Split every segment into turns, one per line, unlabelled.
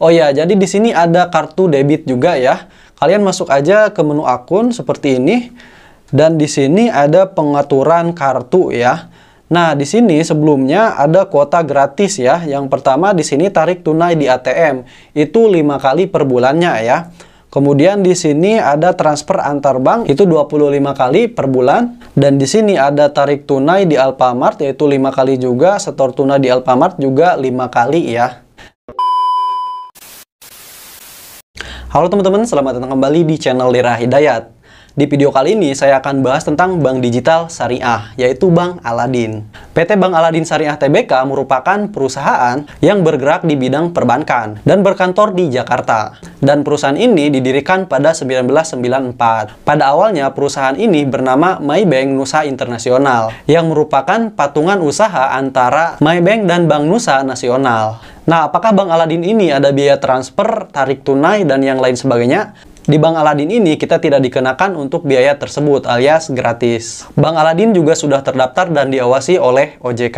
Oh ya, jadi di sini ada kartu debit juga ya. Kalian masuk aja ke menu akun seperti ini dan di sini ada pengaturan kartu ya. Nah, di sini sebelumnya ada kuota gratis ya. Yang pertama di sini tarik tunai di ATM, itu lima kali per bulannya ya. Kemudian di sini ada transfer antar bank itu 25 kali per bulan dan di sini ada tarik tunai di Alfamart yaitu lima kali juga, setor tunai di Alfamart juga lima kali ya. Halo teman-teman, selamat datang kembali di channel Lira Hidayat. Di video kali ini saya akan bahas tentang bank digital syariah, yaitu Bank Aladin. PT Bank Aladin Syariah Tbk merupakan perusahaan yang bergerak di bidang perbankan dan berkantor di Jakarta. Dan perusahaan ini didirikan pada 1994. Pada awalnya perusahaan ini bernama Maybank Nusa Internasional yang merupakan patungan usaha antara Maybank dan Bank Nusa Nasional. Nah, apakah Bank Aladin ini ada biaya transfer, tarik tunai, dan yang lain sebagainya? Di Bank Aladin ini kita tidak dikenakan untuk biaya tersebut alias gratis. Bank Aladin juga sudah terdaftar dan diawasi oleh OJK.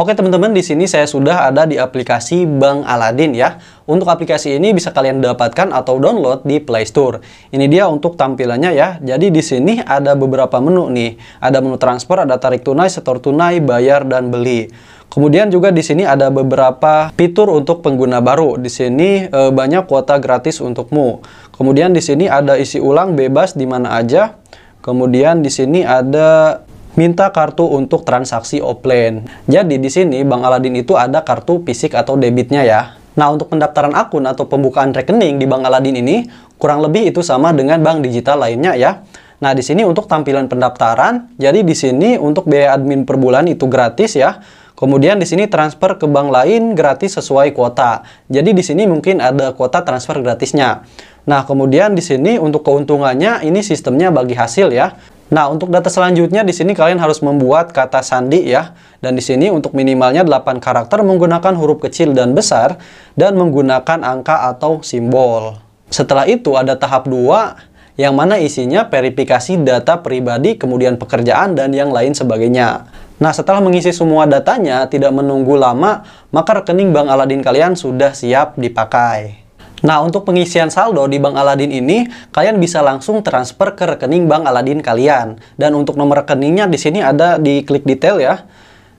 Oke teman-teman, di sini saya sudah ada di aplikasi Bank Aladin ya. Untuk aplikasi ini bisa kalian dapatkan atau download di Play Store. Ini dia untuk tampilannya ya. Jadi di sini ada beberapa menu nih. Ada menu transfer, ada tarik tunai, setor tunai, bayar, dan beli. Kemudian juga di sini ada beberapa fitur untuk pengguna baru. Di sini e, banyak kuota gratis untukmu. Kemudian di sini ada isi ulang bebas di mana aja. Kemudian di sini ada minta kartu untuk transaksi offline. Jadi di sini Bang Aladin itu ada kartu fisik atau debitnya ya. Nah, untuk pendaftaran akun atau pembukaan rekening di Bank Aladin ini kurang lebih itu sama dengan bank digital lainnya ya. Nah, di sini untuk tampilan pendaftaran, jadi di sini untuk biaya admin per bulan itu gratis ya. Kemudian di sini transfer ke bank lain gratis sesuai kuota. Jadi di sini mungkin ada kuota transfer gratisnya. Nah, kemudian di sini untuk keuntungannya ini sistemnya bagi hasil ya. Nah, untuk data selanjutnya di sini kalian harus membuat kata sandi ya. Dan di sini untuk minimalnya 8 karakter menggunakan huruf kecil dan besar dan menggunakan angka atau simbol. Setelah itu ada tahap 2 yang mana isinya verifikasi data pribadi, kemudian pekerjaan, dan yang lain sebagainya. Nah, setelah mengisi semua datanya, tidak menunggu lama, maka rekening Bank Aladin kalian sudah siap dipakai. Nah, untuk pengisian saldo di Bank Aladin ini, kalian bisa langsung transfer ke rekening Bank Aladin kalian. Dan untuk nomor rekeningnya di sini ada di klik detail ya.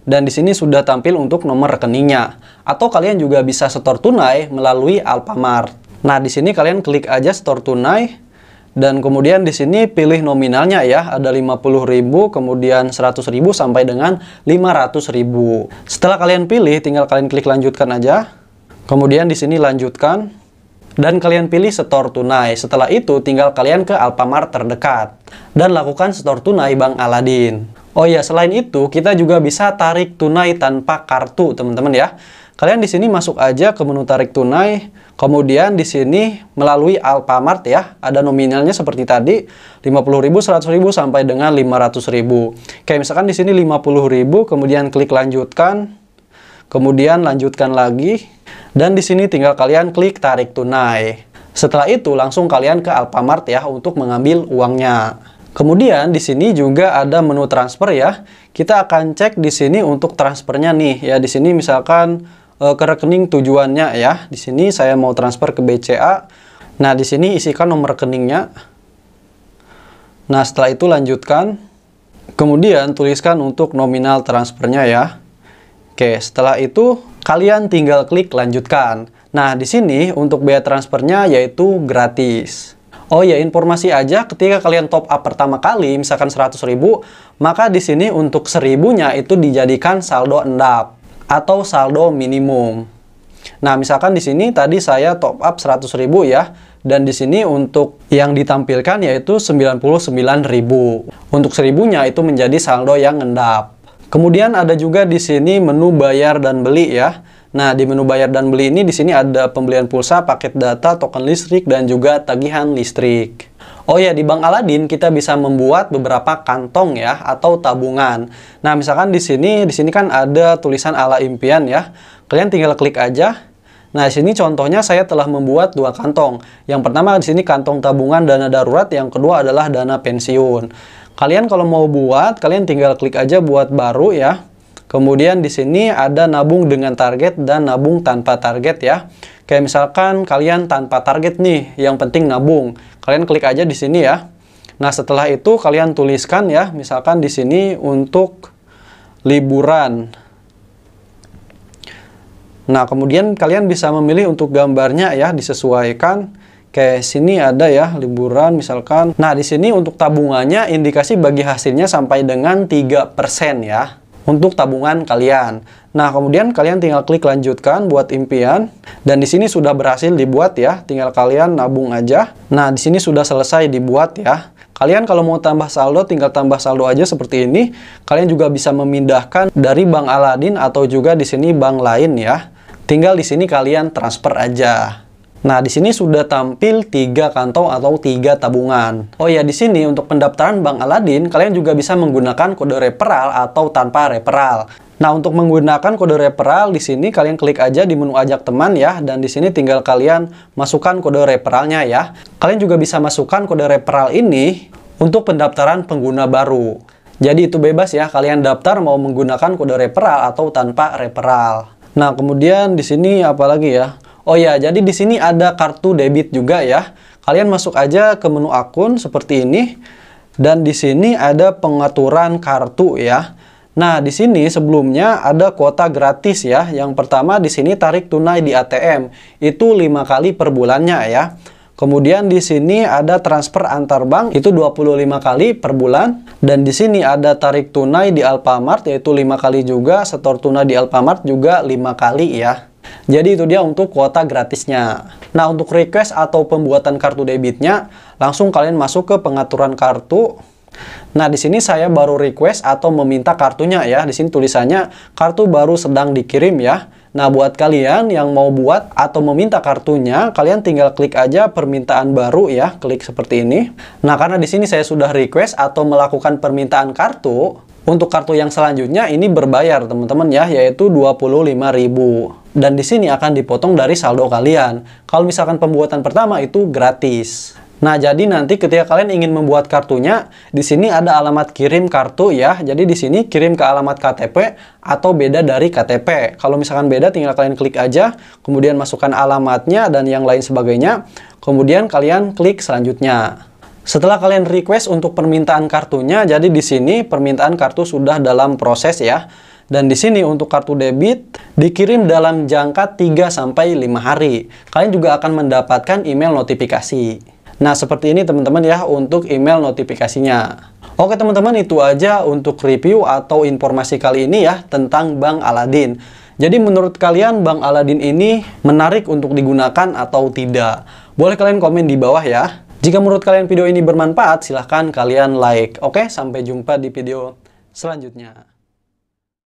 Dan di sini sudah tampil untuk nomor rekeningnya. Atau kalian juga bisa setor tunai melalui Alfamart. Nah, di sini kalian klik aja setor tunai dan kemudian di sini pilih nominalnya ya, ada 50.000, kemudian 100.000 sampai dengan 500.000. Setelah kalian pilih, tinggal kalian klik lanjutkan aja. Kemudian di sini lanjutkan dan kalian pilih setor tunai. Setelah itu tinggal kalian ke Alfamart terdekat dan lakukan setor tunai Bank Aladin. Oh ya, selain itu kita juga bisa tarik tunai tanpa kartu, teman-teman ya. Kalian di sini masuk aja ke menu tarik tunai, kemudian di sini melalui Alfamart ya, ada nominalnya seperti tadi 50.000, 100.000 sampai dengan 500.000. Kayak misalkan di sini 50.000, kemudian klik lanjutkan, kemudian lanjutkan lagi, dan di sini tinggal kalian klik tarik tunai. Setelah itu langsung kalian ke Alfamart ya untuk mengambil uangnya. Kemudian di sini juga ada menu transfer ya. Kita akan cek di sini untuk transfernya nih ya. Di sini misalkan e, ke rekening tujuannya ya. Di sini saya mau transfer ke BCA. Nah, di sini isikan nomor rekeningnya. Nah, setelah itu lanjutkan. Kemudian tuliskan untuk nominal transfernya ya. Oke, setelah itu kalian tinggal klik lanjutkan. Nah, di sini untuk biaya transfernya yaitu gratis. Oh ya, informasi aja ketika kalian top up pertama kali, misalkan 100.000, maka di sini untuk seribunya itu dijadikan saldo endap atau saldo minimum. Nah, misalkan di sini tadi saya top up 100.000 ya dan di sini untuk yang ditampilkan yaitu 99.000. Untuk seribunya itu menjadi saldo yang ngendap. Kemudian ada juga di sini menu bayar dan beli ya. Nah, di menu bayar dan beli ini di sini ada pembelian pulsa, paket data, token listrik dan juga tagihan listrik. Oh ya, di Bank Aladin kita bisa membuat beberapa kantong ya atau tabungan. Nah, misalkan di sini di sini kan ada tulisan ala impian ya. Kalian tinggal klik aja. Nah, di sini contohnya saya telah membuat dua kantong. Yang pertama di sini kantong tabungan dana darurat, yang kedua adalah dana pensiun. Kalian kalau mau buat, kalian tinggal klik aja buat baru ya. Kemudian di sini ada nabung dengan target dan nabung tanpa target ya. Kayak misalkan kalian tanpa target nih, yang penting nabung. Kalian klik aja di sini ya. Nah, setelah itu kalian tuliskan ya, misalkan di sini untuk liburan. Nah, kemudian kalian bisa memilih untuk gambarnya ya, disesuaikan. Kayak sini ada ya, liburan misalkan. Nah, di sini untuk tabungannya indikasi bagi hasilnya sampai dengan 3% ya untuk tabungan kalian. Nah, kemudian kalian tinggal klik lanjutkan buat impian dan di sini sudah berhasil dibuat ya. Tinggal kalian nabung aja. Nah, di sini sudah selesai dibuat ya. Kalian kalau mau tambah saldo tinggal tambah saldo aja seperti ini. Kalian juga bisa memindahkan dari bank Aladin atau juga di sini bank lain ya. Tinggal di sini kalian transfer aja. Nah, di sini sudah tampil tiga kantong atau tiga tabungan. Oh ya, di sini untuk pendaftaran Bank Aladin, kalian juga bisa menggunakan kode referral atau tanpa referral. Nah, untuk menggunakan kode referral di sini kalian klik aja di menu ajak teman ya dan di sini tinggal kalian masukkan kode referralnya ya. Kalian juga bisa masukkan kode referral ini untuk pendaftaran pengguna baru. Jadi itu bebas ya kalian daftar mau menggunakan kode referral atau tanpa referral. Nah, kemudian di sini apalagi ya? Oh ya, jadi di sini ada kartu debit juga ya. Kalian masuk aja ke menu akun seperti ini dan di sini ada pengaturan kartu ya. Nah, di sini sebelumnya ada kuota gratis ya. Yang pertama di sini tarik tunai di ATM, itu lima kali per bulannya ya. Kemudian di sini ada transfer antar bank itu 25 kali per bulan dan di sini ada tarik tunai di Alfamart yaitu lima kali juga, setor tunai di Alfamart juga lima kali ya. Jadi itu dia untuk kuota gratisnya. Nah, untuk request atau pembuatan kartu debitnya, langsung kalian masuk ke pengaturan kartu. Nah, di sini saya baru request atau meminta kartunya ya. Di sini tulisannya kartu baru sedang dikirim ya. Nah, buat kalian yang mau buat atau meminta kartunya, kalian tinggal klik aja permintaan baru ya, klik seperti ini. Nah, karena di sini saya sudah request atau melakukan permintaan kartu, untuk kartu yang selanjutnya ini berbayar teman-teman ya, yaitu 25.000. Dan di sini akan dipotong dari saldo kalian. Kalau misalkan pembuatan pertama itu gratis. Nah, jadi nanti ketika kalian ingin membuat kartunya, di sini ada alamat kirim kartu ya. Jadi di sini kirim ke alamat KTP atau beda dari KTP. Kalau misalkan beda tinggal kalian klik aja, kemudian masukkan alamatnya dan yang lain sebagainya. Kemudian kalian klik selanjutnya. Setelah kalian request untuk permintaan kartunya, jadi di sini permintaan kartu sudah dalam proses ya. Dan di sini untuk kartu debit dikirim dalam jangka 3 sampai 5 hari. Kalian juga akan mendapatkan email notifikasi. Nah, seperti ini teman-teman ya untuk email notifikasinya. Oke teman-teman, itu aja untuk review atau informasi kali ini ya tentang Bank Aladin. Jadi menurut kalian Bank Aladin ini menarik untuk digunakan atau tidak? Boleh kalian komen di bawah ya. Jika menurut kalian video ini bermanfaat, silahkan kalian like. Oke, sampai jumpa di video selanjutnya.